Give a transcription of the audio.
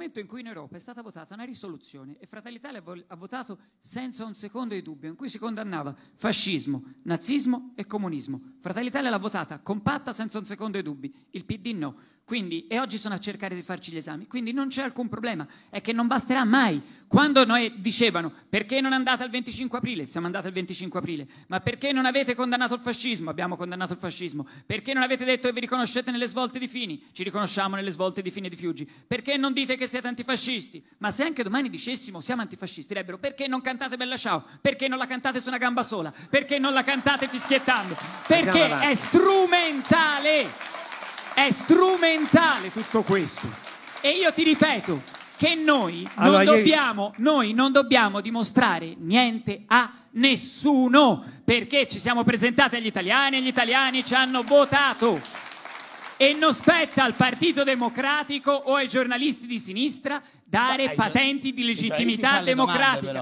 momento in cui in Europa è stata votata una risoluzione e Fratelli Italia ha votato senza un secondo di dubbio, in cui si condannava fascismo, nazismo e comunismo, Fratelli Italia l'ha votata, compatta senza un secondo di dubbi, il PD no. Quindi, e oggi sono a cercare di farci gli esami, quindi non c'è alcun problema, è che non basterà mai. Quando noi dicevano perché non andate al 25 aprile, siamo andati al 25 aprile, ma perché non avete condannato il fascismo, abbiamo condannato il fascismo, perché non avete detto che vi riconoscete nelle svolte di Fini, ci riconosciamo nelle svolte di Fini e di Fiuggi, perché non dite che siete antifascisti, ma se anche domani dicessimo siamo antifascisti, direbbero perché non cantate Bella Ciao, perché non la cantate su una gamba sola, perché non la cantate fischiettando, perché perché è strumentale, è strumentale tutto questo. E io ti ripeto che noi, allora, non, dobbiamo, ieri... noi non dobbiamo dimostrare niente a nessuno, perché ci siamo presentati agli italiani e gli italiani ci hanno votato. E non spetta al Partito Democratico o ai giornalisti di sinistra dare Dai, patenti di cioè, legittimità democratica.